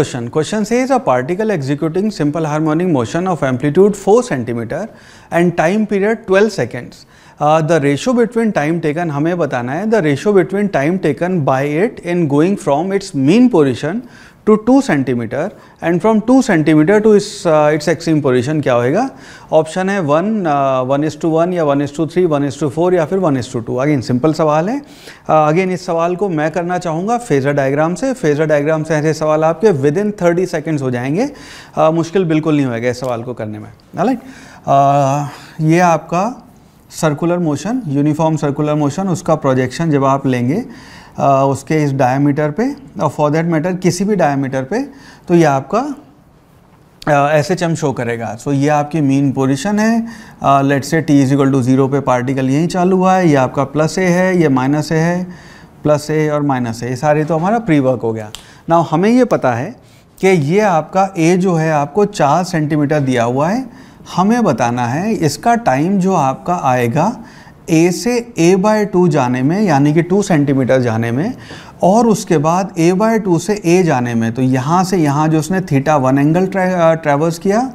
Question. Question says a particle executing simple harmonic motion of amplitude 4 cm and time period 12 seconds the ratio between time taken हमें बताना है the ratio between time taken by it in going from its mean position to two centimetre and from two centimetre to is its extreme position क्या होएगा option है one one is to one या one is to three one is to four या फिर one is to two again simple सवाल है again uh, इस सवाल को मैं करना चाहूँगा फेजर डायग्राम से फेजर डायग्राम से ऐसे सवाल आपके विद इन थर्टी सेकेंड्स हो जाएंगे uh, मुश्किल बिल्कुल नहीं होएगा इस सवाल को करने में राइट right? uh, ये आपका circular motion uniform circular motion उसका प्रोजेक्शन जब आप लेंगे आ, उसके इस डायमीटर पे और फॉर देट मैटर किसी भी डायमीटर पे तो ये आपका एस एच एम शो करेगा सो so, ये आपकी मीन पोजिशन है let say t is equal to zero पे पार्टिकल यहीं चालू हुआ है ये आपका प्लस ए है ये माइनस ए है प्लस ए और माइनस ए ये सारे तो हमारा प्री वर्क हो गया ना हमें ये पता है कि ये आपका ए जो है आपको चार सेंटीमीटर दिया हुआ है हमें बताना है इसका टाइम जो आपका आएगा ए से ए बाय टू जाने में यानी कि टू सेंटीमीटर जाने में और उसके बाद ए बाय टू से ए जाने में तो यहाँ से यहाँ जो उसने थीटा वन एंगल ट्रे, किया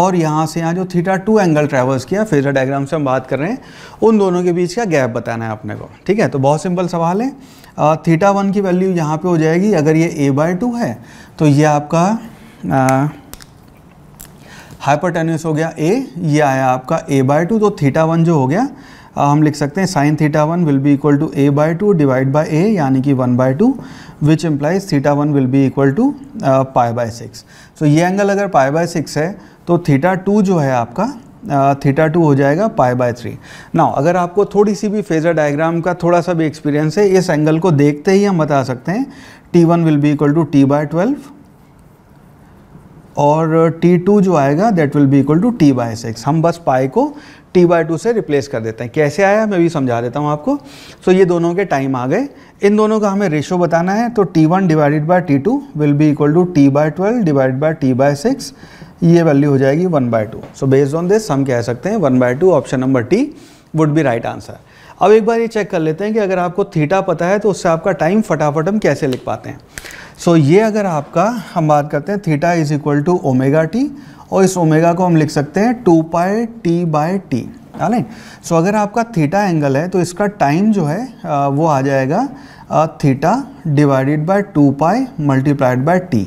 और यहाँ से यहाँ जो थीटा टू एंगल ट्रैवर्स किया फेजर डायग्राम से हम बात कर रहे हैं उन दोनों के बीच का गैप बताना है अपने को ठीक है तो बहुत सिंपल सवाल है थीटा uh, वन की वैल्यू यहाँ पे हो जाएगी अगर ये ए बाय टू है तो ये आपका आ, uh, हाइपरटेन्यूस हो गया ए ये आया आपका ए बाय टू तो थीटा वन जो हो गया आ, हम लिख सकते हैं sine theta one will be equal to A by two divide by A यानी कि one by two which implies theta one will be equal to pi by six so ये एंगल अगर पाए बाय सिक्स है तो theta two जो है आपका थीटा टू हो जाएगा पाए बाय थ्री ना अगर आपको थोड़ी सी भी फेजर डायग्राम का थोड़ा सा भी एक्सपीरियंस है इस एंगल को देखते ही हम बता सकते हैं t one will be equal to t by twelve और t2 जो आएगा that will be equal to t by six हम बस पाई को t बाई टू से रिप्लेस कर देते हैं कैसे आया मैं भी समझा देता हूँ आपको सो so, ये दोनों के टाइम आ गए इन दोनों का हमें रेशो बताना है तो t1 one divided by t two will be equal to t by twelve divide by t by six ये वैल्यू हो जाएगी one by two so based on this हम कह सकते हैं one by two option number T would be right answer अब एक बार ये चेक कर लेते हैं कि अगर आपको थीटा पता है तो उससे आपका टाइम फटाफट हम कैसे लिख पाते हैं सो so, ये अगर आपका हम बात करते हैं theta is equal to omega t और इस ओमेगा को हम लिख सकते हैं two pi t by T right so अगर आपका थीटा एंगल है तो इसका टाइम जो है वो आ जाएगा theta divided by two pi multiplied by T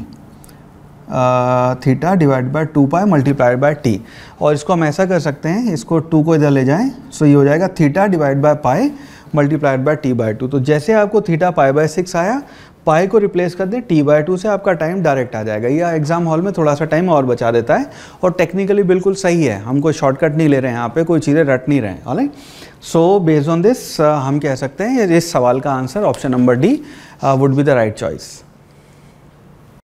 theta divide by two pi multiplied by T और इसको हम ऐसा कर सकते हैं इसको टू को इधर ले जाएं सो so ये हो जाएगा theta divide by pi multiplied by T by two तो जैसे आपको थीटा पाई बाय सिक्स आया पाई को रिप्लेस कर दें टी बाय टू से आपका टाइम डायरेक्ट आ जाएगा या एग्ज़ाम हॉल में थोड़ा सा टाइम और बचा देता है और टेक्निकली बिल्कुल सही है हम कोई शॉर्टकट नहीं ले रहे हैं यहाँ पे कोई चीज़ें रट नहीं रहे हैं सो बेस्ड ऑन दिस हम कह सकते हैं इस सवाल का answer option number D would be the right choice